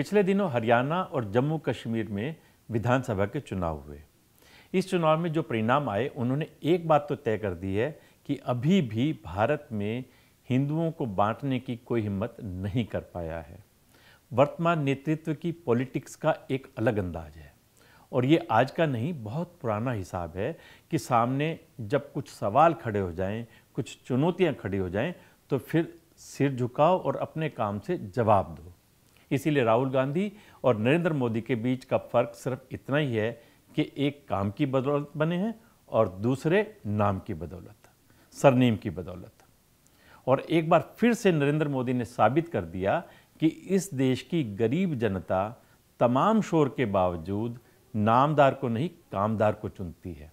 पिछले दिनों हरियाणा और जम्मू कश्मीर में विधानसभा के चुनाव हुए इस चुनाव में जो परिणाम आए उन्होंने एक बात तो तय कर दी है कि अभी भी भारत में हिंदुओं को बांटने की कोई हिम्मत नहीं कर पाया है वर्तमान नेतृत्व की पॉलिटिक्स का एक अलग अंदाज है और ये आज का नहीं बहुत पुराना हिसाब है कि सामने जब कुछ सवाल खड़े हो जाएं, कुछ चुनौतियां खड़ी हो जाएं, तो फिर सिर झुकाओ और अपने काम से जवाब दो इसीलिए राहुल गांधी और नरेंद्र मोदी के बीच का फर्क सिर्फ इतना ही है कि एक काम की बदौलत बने हैं और दूसरे नाम की बदौलत सरनेम की बदौलत और एक बार फिर से नरेंद्र मोदी ने साबित कर दिया कि इस देश की गरीब जनता तमाम शोर के बावजूद नामदार को नहीं कामदार को चुनती है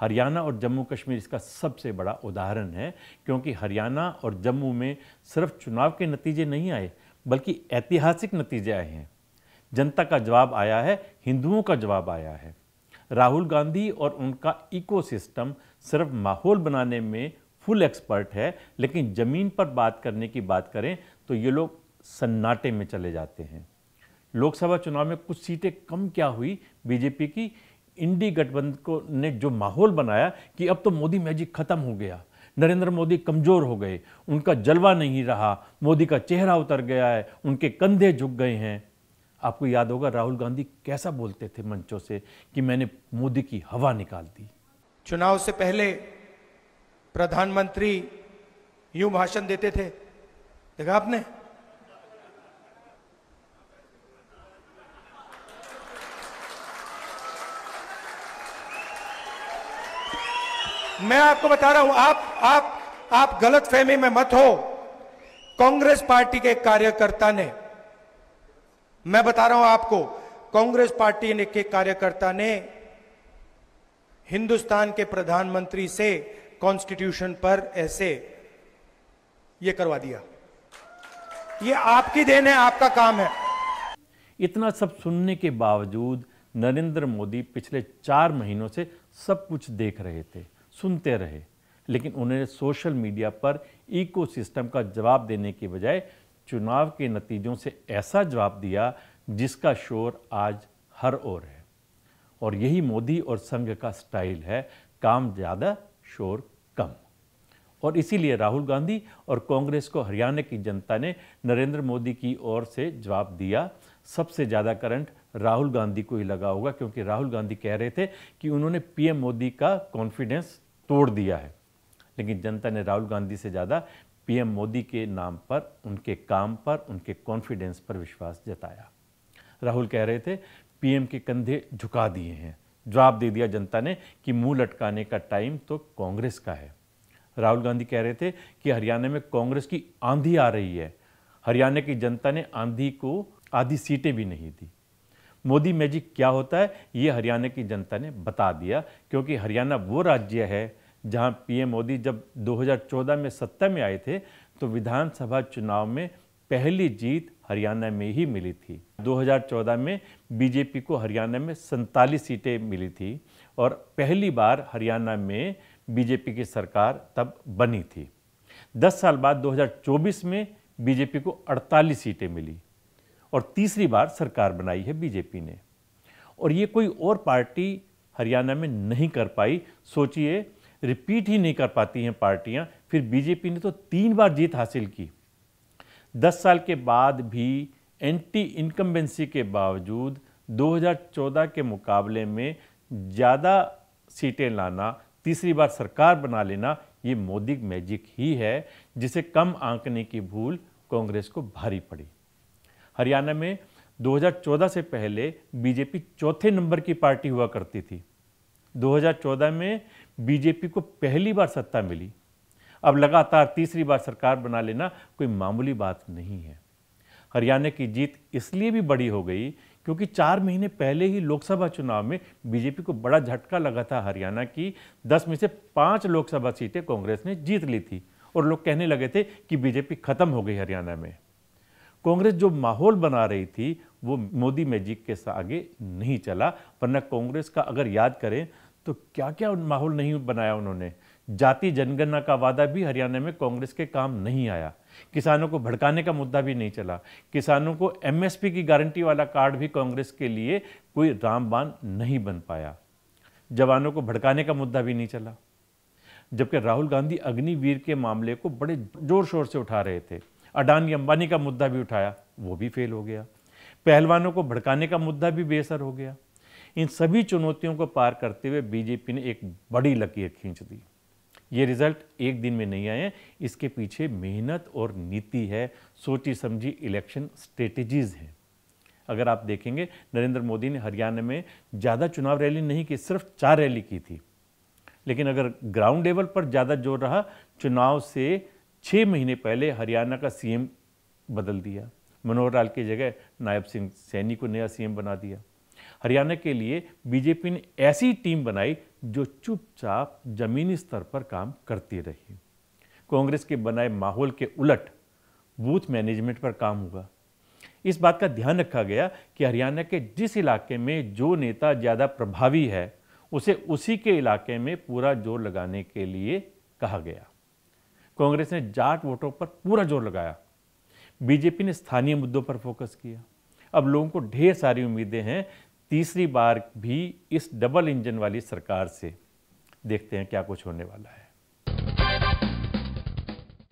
हरियाणा और जम्मू कश्मीर इसका सबसे बड़ा उदाहरण है क्योंकि हरियाणा और जम्मू में सिर्फ चुनाव के नतीजे नहीं आए बल्कि ऐतिहासिक नतीजे आए हैं जनता का जवाब आया है हिंदुओं का जवाब आया है राहुल गांधी और उनका इकोसिस्टम सिर्फ माहौल बनाने में फुल एक्सपर्ट है लेकिन ज़मीन पर बात करने की बात करें तो ये लोग सन्नाटे में चले जाते हैं लोकसभा चुनाव में कुछ सीटें कम क्या हुई बीजेपी की इंडी गठबंधन को ने जो माहौल बनाया कि अब तो मोदी मैजिक खत्म हो गया नरेंद्र मोदी कमज़ोर हो गए उनका जलवा नहीं रहा मोदी का चेहरा उतर गया है उनके कंधे झुक गए हैं आपको याद होगा राहुल गांधी कैसा बोलते थे मंचों से कि मैंने मोदी की हवा निकाल दी चुनाव से पहले प्रधानमंत्री यूं भाषण देते थे देखा आपने मैं आपको बता रहा हूं आप आप आप गलत फहमी में मत हो कांग्रेस पार्टी के कार्यकर्ता ने मैं बता रहा हूं आपको कांग्रेस पार्टी ने के कार्यकर्ता ने हिंदुस्तान के प्रधानमंत्री से कॉन्स्टिट्यूशन पर ऐसे ये करवा दिया ये आपकी देन है आपका काम है इतना सब सुनने के बावजूद नरेंद्र मोदी पिछले चार महीनों से सब कुछ देख रहे थे सुनते रहे लेकिन उन्होंने सोशल मीडिया पर इकोसिस्टम का जवाब देने के बजाय चुनाव के नतीजों से ऐसा जवाब दिया जिसका शोर आज हर ओर है और यही मोदी और संघ का स्टाइल है काम ज़्यादा शोर कम और इसीलिए राहुल गांधी और कांग्रेस को हरियाणा की जनता ने नरेंद्र मोदी की ओर से जवाब दिया सबसे ज़्यादा करंट राहुल गांधी को ही लगा होगा क्योंकि राहुल गांधी कह रहे थे कि उन्होंने पीएम मोदी का कॉन्फिडेंस तोड़ दिया है लेकिन जनता ने राहुल गांधी से ज़्यादा पीएम मोदी के नाम पर उनके काम पर उनके कॉन्फिडेंस पर विश्वास जताया राहुल कह रहे थे पीएम के कंधे झुका दिए हैं जवाब दे दिया जनता ने कि मुंह लटकाने का टाइम तो कांग्रेस का है राहुल गांधी कह रहे थे कि हरियाणा में कांग्रेस की आंधी आ रही है हरियाणा की जनता ने आंधी को आधी सीटें भी नहीं दी मोदी मैजिक क्या होता है ये हरियाणा की जनता ने बता दिया क्योंकि हरियाणा वो राज्य है जहां पीएम मोदी जब 2014 में सत्ता में आए थे तो विधानसभा चुनाव में पहली जीत हरियाणा में ही मिली थी 2014 में बीजेपी को हरियाणा में सैंतालीस सीटें मिली थी और पहली बार हरियाणा में बीजेपी की सरकार तब बनी थी 10 साल बाद 2024 में बीजेपी को 48 सीटें मिली और तीसरी बार सरकार बनाई है बीजेपी ने और ये कोई और पार्टी हरियाणा में नहीं कर पाई सोचिए रिपीट ही नहीं कर पाती हैं पार्टियां फिर बीजेपी ने तो तीन बार जीत हासिल की दस साल के बाद भी एंटी इनकम्बेंसी के बावजूद 2014 के मुकाबले में ज़्यादा सीटें लाना तीसरी बार सरकार बना लेना ये मोदी मैजिक ही है जिसे कम आंकने की भूल कांग्रेस को भारी पड़ी हरियाणा में 2014 से पहले बीजेपी चौथे नंबर की पार्टी हुआ करती थी 2014 में बीजेपी को पहली बार सत्ता मिली अब लगातार तीसरी बार सरकार बना लेना कोई मामूली बात नहीं है हरियाणा की जीत इसलिए भी बड़ी हो गई क्योंकि चार महीने पहले ही लोकसभा चुनाव में बीजेपी को बड़ा झटका लगा था हरियाणा की दस में से पाँच लोकसभा सीटें कांग्रेस ने जीत ली थी और लोग कहने लगे थे कि बीजेपी खत्म हो गई हरियाणा में कांग्रेस जो माहौल बना रही थी वो मोदी मैजिक के साथ आगे नहीं चला वरना कांग्रेस का अगर याद करें तो क्या क्या माहौल नहीं बनाया उन्होंने जाति जनगणना का वादा भी हरियाणा में कांग्रेस के काम नहीं आया किसानों को भड़काने का मुद्दा भी नहीं चला किसानों को एमएसपी की गारंटी वाला कार्ड भी कांग्रेस के लिए कोई रामबान नहीं बन पाया जवानों को भड़काने का मुद्दा भी नहीं चला जबकि राहुल गांधी अग्निवीर के मामले को बड़े जोर शोर से उठा रहे थे अडानी अंबानी का मुद्दा भी उठाया वो भी फेल हो गया पहलवानों को भड़काने का मुद्दा भी बेसर हो गया इन सभी चुनौतियों को पार करते हुए बीजेपी ने एक बड़ी लकीर खींच दी ये रिजल्ट एक दिन में नहीं आए इसके पीछे मेहनत और नीति है सोची समझी इलेक्शन स्ट्रेटजीज हैं अगर आप देखेंगे नरेंद्र मोदी ने हरियाणा में ज़्यादा चुनाव रैली नहीं की सिर्फ चार रैली की थी लेकिन अगर ग्राउंड लेवल पर ज़्यादा जोर रहा चुनाव से छः महीने पहले हरियाणा का सीएम बदल दिया मनोहर लाल की जगह नायब सिंह सैनी को नया सीएम बना दिया हरियाणा के लिए बीजेपी ने ऐसी टीम बनाई जो चुपचाप जमीनी स्तर पर काम करती रही कांग्रेस के बनाए माहौल के उलट बूथ मैनेजमेंट पर काम हुआ इस बात का ध्यान रखा गया कि हरियाणा के जिस इलाके में जो नेता ज़्यादा प्रभावी है उसे उसी के इलाके में पूरा जोर लगाने के लिए कहा गया कांग्रेस ने जाट वोटों पर पूरा जोर लगाया बीजेपी ने स्थानीय मुद्दों पर फोकस किया अब लोगों को ढेर सारी उम्मीदें हैं तीसरी बार भी इस डबल इंजन वाली सरकार से देखते हैं क्या कुछ होने वाला है